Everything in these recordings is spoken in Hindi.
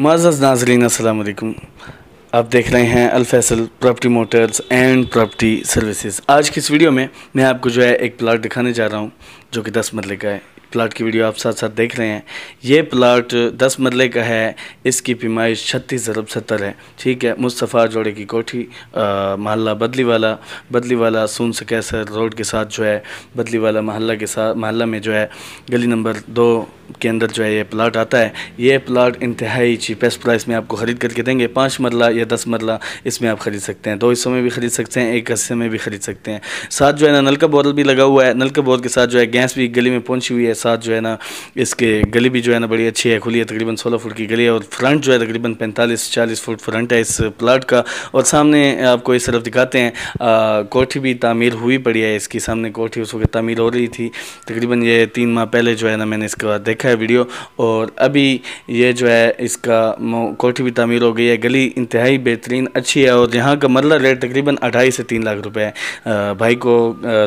मज़ नाजरीन अल्लाम आप देख रहे हैं Alfaisal property motors and property services आज की इस वीडियो में मैं आपको जो है एक प्लाट दिखाने जा रहा हूँ जो कि दस मरले का है प्लाट की वीडियो आप साथ साथ देख रहे हैं ये प्लाट दस मरले का है इसकी पेमाइश छत्तीस अरब सत्तर है ठीक है मुस्तफ़ा जोड़े की कोठी महल्ला बदली वाला बदली वाला सोन कैसर रोड के साथ जो है बदली वाला मोहल्ला के साथ महल्ला में जो है गली नंबर दो के अंदर जो है ये प्लाट आता है ये प्लाट इंतहाई चीपेस्ट प्राइस में आपको ख़रीद करके देंगे पाँच मरला या दस मरला इसमें आप ख़रीद सकते हैं दो हिस्सों में भी ख़रीद सकते हैं एक हिस्से में भी ख़रीद सकते हैं साथ जो है ना नलका का बोरल भी लगा हुआ है नलका का बोरल के साथ जो है गैस भी गली में पहुँची हुई है साथ जो है ना इसके गली भी जो है ना बड़ी अच्छी है खुली है तकरीबन सोलह फुट की गली है और फ्रंट जो है तकरीबन पैंतालीस चालीस फुट फ्रंट है इस प्लाट का और सामने आपको इस तरफ दिखाते हैं कोठी भी तामीर हुई पड़ी है इसकी सामने कोठी उस वक्त तामीर हो रही थी तकरीबन ये तीन माह पहले जो है ना मैंने इसका देखा है वीडियो और अभी ये जो है इसका कोठी भी तमीर हो गई है गली इंतहाई बेहतरीन अच्छी है और यहाँ का मरला रेट तकरीबन अढ़ाई से तीन लाख रुपए है भाई को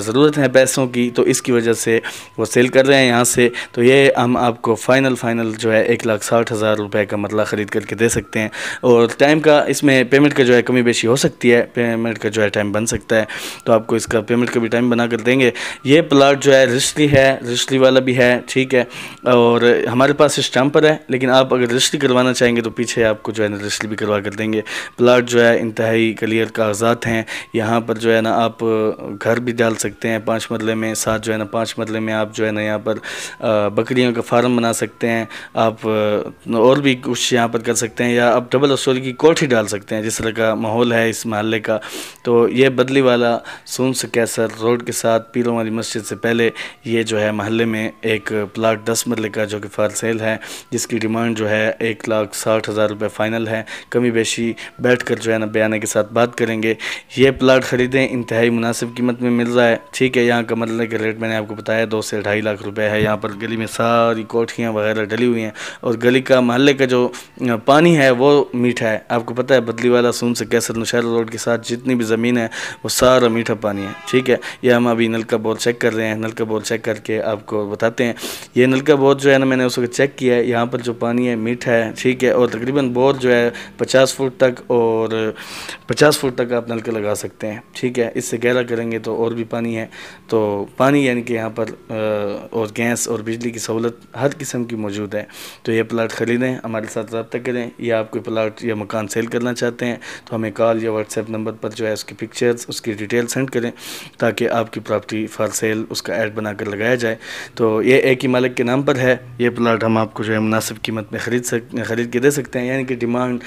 ज़रूरत है पैसों की तो इसकी वजह से वो सेल कर रहे हैं यहाँ से तो ये हम आपको फ़ाइनल फ़ाइनल जो है एक लाख साठ हज़ार रुपये का मरला ख़रीद करके दे सकते हैं और टाइम का इसमें पेमेंट का जो है कमी बेशी हो सकती है पेमेंट का जो है टाइम बन सकता है तो आपको इसका पेमेंट का भी टाइम बना कर देंगे ये प्लाट जो है रिश्ती है रिश्ती वाला भी है ठीक है और हमारे पास स्टैम्पर है लेकिन आप अगर रजिस्ट्री करवाना चाहेंगे तो पीछे आपको जो है ना रजिस्ट्री भी करवा कर देंगे प्लाट जो है इंतहाई क्लियर कागजात हैं यहाँ पर जो है ना आप घर भी डाल सकते हैं पाँच मरले में साथ जो है ना पाँच मरले में आप जो है ना यहाँ पर बकरियों का फार्म बना सकते हैं आप और भी कुछ यहाँ पर कर सकते हैं या आप डबल स्टोरी की कोठी डाल सकते हैं जिस तरह का माहौल है इस महल्ले का तो ये बदली वाला सोन कैसर रोड के साथ पीरों वाली मस्जिद से पहले ये जो है महल्ले में एक प्लाट दस मरले मुतल का जो कि फ़ार सेल है जिसकी डिमांड जो है एक लाख साठ हज़ार रुपये फ़ाइनल है कमी बेशी बैठ कर जो है ना बयाना के साथ बात करेंगे ये प्लाट ख़रीदें इंतहाई मुनासिब कीमत में मिल रहा है ठीक है यहाँ का मतलब के रेट मैंने आपको बताया दो से ढाई लाख रुपये है यहाँ पर गली में सारी कोठियाँ वगैरह डली हुई हैं और गली का महल्ले का जो पानी है वो मीठा है आपको पता है बदली वाला सून से कैसर नुशहरा रोड के साथ जितनी भी ज़मीन है वो सारा मीठा पानी है ठीक है यह हम अभी नल का बोल चेक कर रहे हैं नल का बोल चेक करके आपको बताते हैं ये नल का बोल बहुत जो है ना मैंने उसको चेक किया है यहाँ पर जो पानी है मीठा है ठीक है और तकरीबन बोर जो है पचास फुट तक और पचास फुट तक आप नलके लगा सकते हैं ठीक है इससे गहरा करेंगे तो और भी पानी है तो पानी यानी कि यहाँ पर और गैस और बिजली की सहूलत हर किस्म की मौजूद है तो ये प्लाट ख़रीदें हमारे साथ रब्ता करें या आप कोई प्लाट या मकान सेल करना चाहते हैं तो हमें कॉल या व्हाट्सएप नंबर पर जो है उसकी पिक्चर्स उसकी डिटेल सेंड करें ताकि आपकी प्रॉपर्टी फॉर सेल उसका ऐड बनाकर लगाया जाए तो ये एक ही मालिक के नाम पर है है ये प्लाट हम आपको जो है मुनासिब कीमत में ख़रीद सक ख़रीद के दे सकते हैं यानी कि डिमांड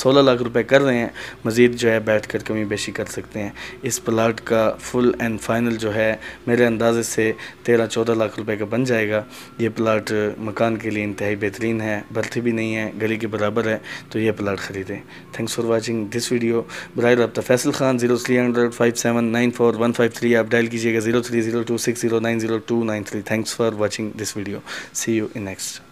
सोलह लाख रुपए कर रहे हैं मज़ीद जो है बैठ कर कमी बेशी कर सकते हैं इस प्लाट का फुल एंड फाइनल जो है मेरे अंदाजे से तेरह चौदह लाख रुपए का बन जाएगा ये प्लाट मकान के लिए इंतहाई बेहतरीन है भर्थी भी नहीं है गली के बराबर है तो ये प्लाट ख़रीदें thanks for watching this video बर रबा Faisal Khan zero three hundred five seven nine four one five three आप डायल कीजिएगा zero three zero two six zero nine zero two nine three thanks for watching this video See you in next